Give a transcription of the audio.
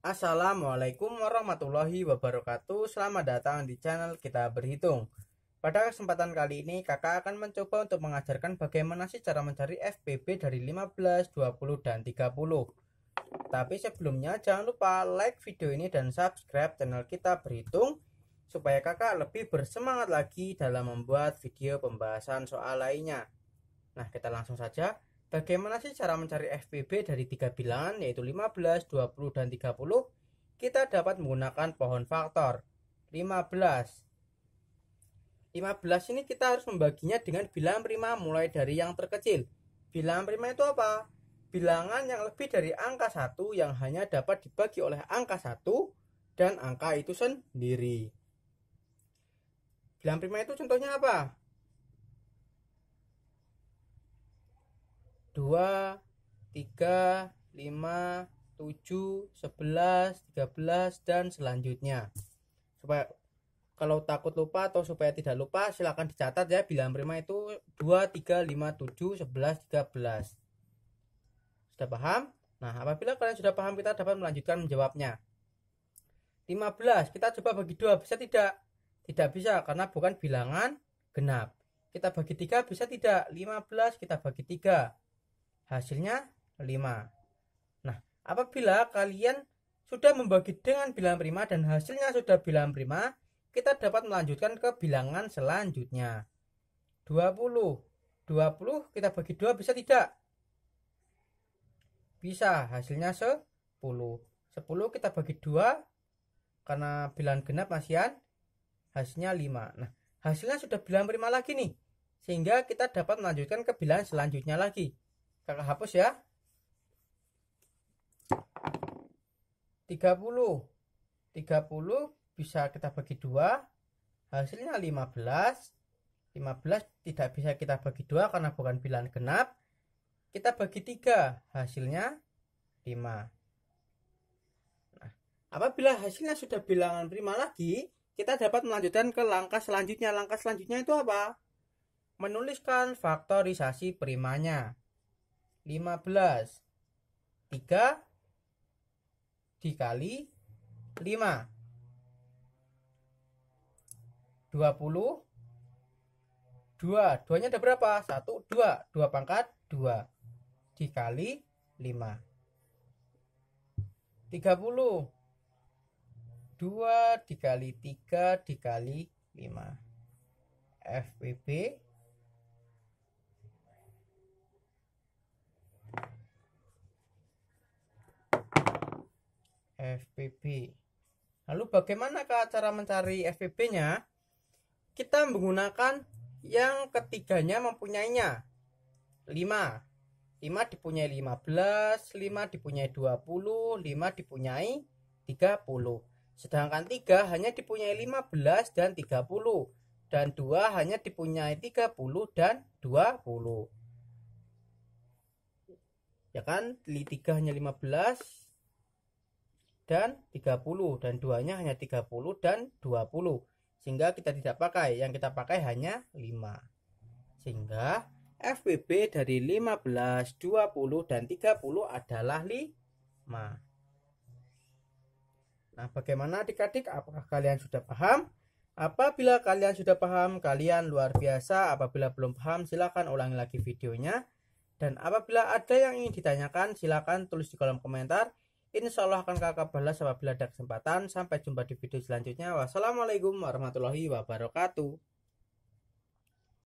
Assalamualaikum warahmatullahi wabarakatuh Selamat datang di channel kita berhitung Pada kesempatan kali ini kakak akan mencoba untuk mengajarkan bagaimana sih cara mencari FPB dari 15, 20, dan 30 Tapi sebelumnya jangan lupa like video ini dan subscribe channel kita berhitung Supaya kakak lebih bersemangat lagi dalam membuat video pembahasan soal lainnya Nah kita langsung saja Bagaimana sih cara mencari FPB dari tiga bilangan yaitu 15, 20, dan 30? Kita dapat menggunakan pohon faktor 15. 15 ini kita harus membaginya dengan bilangan prima mulai dari yang terkecil. Bilangan prima itu apa? Bilangan yang lebih dari angka 1 yang hanya dapat dibagi oleh angka 1 dan angka itu sendiri. Bilangan prima itu contohnya apa? 2, 3, 5, 7, 11, 13, dan selanjutnya. Supaya kalau takut lupa atau supaya tidak lupa silahkan dicatat ya bilangan prima itu 2, 3, 5, 7, 11, 13. Sudah paham? Nah, apabila kalian sudah paham kita dapat melanjutkan menjawabnya. 15 kita coba bagi 2 bisa tidak tidak bisa karena bukan bilangan genap kita bagi 3 bisa tidak 15 kita bagi 3 hasilnya 5 nah apabila kalian sudah membagi dengan bilangan prima dan hasilnya sudah bilangan prima kita dapat melanjutkan ke bilangan selanjutnya 20 20 kita bagi 2 bisa tidak bisa hasilnya 10 10 kita bagi 2 karena bilangan genap masian hasilnya 5 nah hasilnya sudah bilangan prima lagi nih sehingga kita dapat melanjutkan ke bilangan selanjutnya lagi kakak hapus ya 30 30 bisa kita bagi dua hasilnya 15 15 tidak bisa kita bagi dua karena bukan bilangan genap kita bagi tiga hasilnya 5 nah, apabila hasilnya sudah bilangan prima lagi kita dapat melanjutkan ke langkah selanjutnya langkah selanjutnya itu apa menuliskan faktorisasi primanya 15. 3 dikali 5. 20 2. 2 nya ada berapa? 1, 2. 2 pangkat 2 dikali 5. 30. 2 dikali 3 dikali 5. FPB FPB. Lalu bagaimana cara mencari FPB-nya? Kita menggunakan yang ketiganya mempunyainya. 5. 5 dipunyai 15, 5 dipunyai 20, 5 dipunyai 30. Sedangkan 3 hanya dipunyai 15 dan 30 dan 2 hanya dipunyai 30 dan 20. Ya kan? 3 hanya 15, dan 30 dan duanya hanya 30 dan 20 sehingga kita tidak pakai yang kita pakai hanya 5 sehingga FPB dari 15, 20 dan 30 adalah 5 nah bagaimana adik-adik apakah kalian sudah paham apabila kalian sudah paham kalian luar biasa apabila belum paham silahkan ulangi lagi videonya dan apabila ada yang ingin ditanyakan silahkan tulis di kolom komentar Insya Allah akan kakak balas apabila ada kesempatan. Sampai jumpa di video selanjutnya. Wassalamualaikum warahmatullahi wabarakatuh.